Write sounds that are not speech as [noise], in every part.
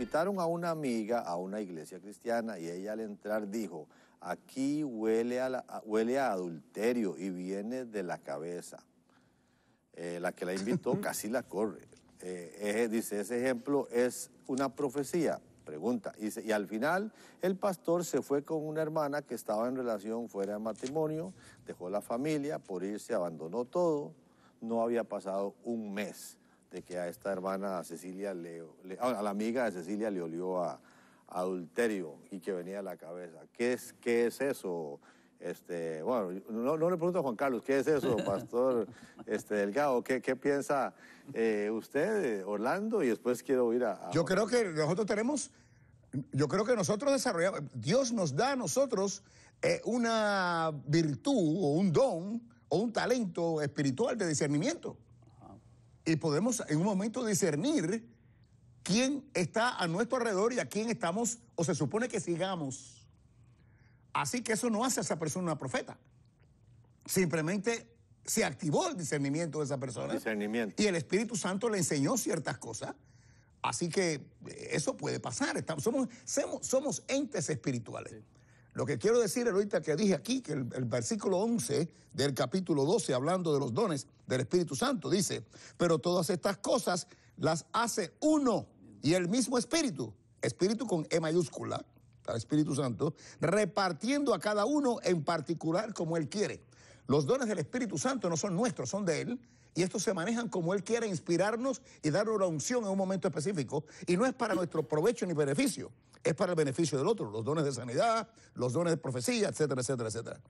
invitaron a una amiga a una iglesia cristiana y ella al entrar dijo, aquí huele a, huele a adulterio y viene de la cabeza. Eh, la que la invitó casi la corre. Eh, dice, ese ejemplo es una profecía. Pregunta. y al final el pastor se fue con una hermana que estaba en relación fuera de matrimonio, dejó la familia, por irse abandonó todo, no había pasado un mes de que a esta hermana Cecilia le, ah, a la amiga de Cecilia le olió a, adulterio y que venía a la cabeza. ¿Qué es, qué es eso? Este, bueno, no, le pregunto a Juan Carlos, ¿qué es eso, [laughs] Pastor este, Delgado? ¿Qué, qué piensa eh, usted, Orlando? Y después quiero ir a... yo creo que nosotros tenemos, yo creo que nosotros desarrollamos, Dios nos da a nosotros eh, una virtud o un don o un talento espiritual de discernimiento y podemos en un momento discernir quién está a nuestro alrededor y a quién estamos o se supone que sigamos. Así que eso no hace a esa persona una profeta. Simplemente se activó el discernimiento de esa persona. Y el Espíritu Santo le enseñó ciertas cosas. Así que eh, eso puede pasar. somos, somos, entes espirituales. Lo que quiero decir es ahorita que dije aquí, que el, versículo 11 del capítulo 12, hablando de los dones del Espíritu Santo, dice, pero todas estas cosas las hace uno y el mismo Espíritu, Espíritu con E mayúscula, Espíritu Santo, repartiendo a cada uno en particular como Él quiere. Los dones del Espíritu Santo no son nuestros, son de Él. Y estos se manejan como Él quiera inspirarnos y darnos la unción en un momento específico. Y no es para nuestro provecho ni beneficio, es para el beneficio del otro. Los dones de sanidad, los dones de profecía, etcétera, etcétera, etcétera.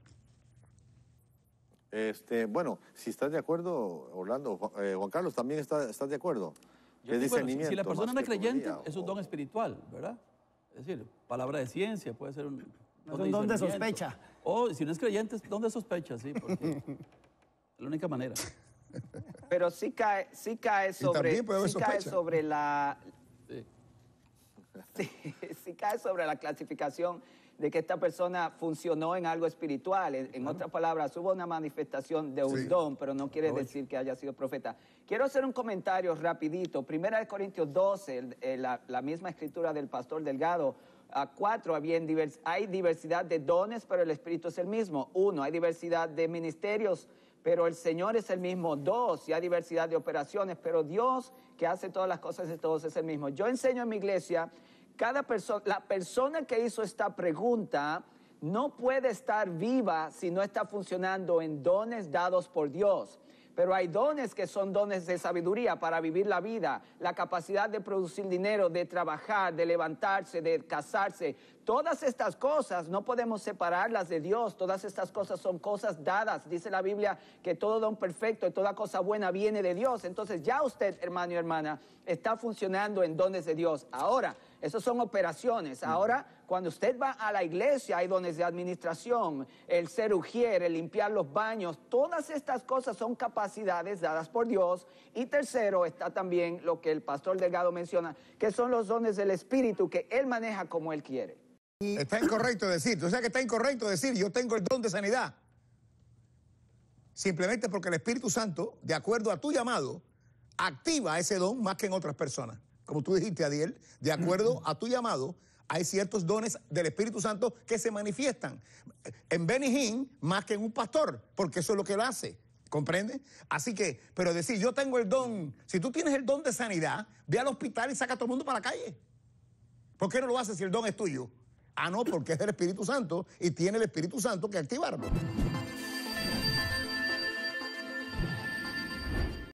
Este, bueno, si estás de acuerdo, Orlando, eh, Juan Carlos, también estás de acuerdo. Yo si, la persona no es creyente, es un don espiritual, ¿verdad? Es decir, palabra de ciencia, puede ser un, ¿Dónde sospecha. Oh, si no es creyente, ¿dónde sospecha? Sí, porque [laughs] es la única manera. Pero sí cae, sí cae sobre, sí cae sobre la. Sí. [laughs] Sí, sí cae sobre la clasificación de que esta persona funcionó en algo espiritual. En, otras palabras, hubo una manifestación de un don, pero no quiere decir que haya sido profeta. Quiero hacer un comentario rapidito. Primera de Corintios 12, eh, la misma escritura del pastor Delgado, a cuatro, hay diversidad de dones, pero el Espíritu es el mismo. Uno, hay diversidad de ministerios, pero el Señor es el mismo. Dos, y hay diversidad de operaciones, pero Dios que hace todas las cosas de todos es el mismo. Yo enseño en mi iglesia, cada persona, la persona que hizo esta pregunta no puede estar viva si no está funcionando en dones dados por Dios. Pero hay dones que son dones de sabiduría para vivir la vida, la capacidad de producir dinero, de trabajar, de levantarse, de casarse. Todas estas cosas no podemos separarlas de Dios. Todas estas cosas son cosas dadas. Dice la Biblia que todo don perfecto y toda cosa buena viene de Dios. Entonces ya usted, hermano y hermana, está funcionando en dones de Dios. Ahora, esas son operaciones. Mm. Ahora, cuando usted va a la iglesia, hay dones de administración, el ser el limpiar los baños, todas estas cosas son capacidades dadas por Dios. Y tercero, está también lo que el pastor Delgado menciona, que son los dones del Espíritu que Él maneja como Él quiere. Está incorrecto decir, o sea que está incorrecto decir, yo tengo el don de sanidad. Simplemente porque el Espíritu Santo, de acuerdo a tu llamado, activa ese don más que en otras personas como tú dijiste, Adiel, de acuerdo a tu llamado, hay ciertos dones del Espíritu Santo que se manifiestan en Benihín más que en un pastor, porque eso es lo que él hace. ¿Comprende? Así que, pero decir, yo tengo el don, si tú tienes el don de sanidad, ve al hospital y saca a todo el mundo para la calle. ¿Por qué no lo haces si el don es tuyo? Ah, no, porque es del Espíritu Santo y tiene el Espíritu Santo que activarlo.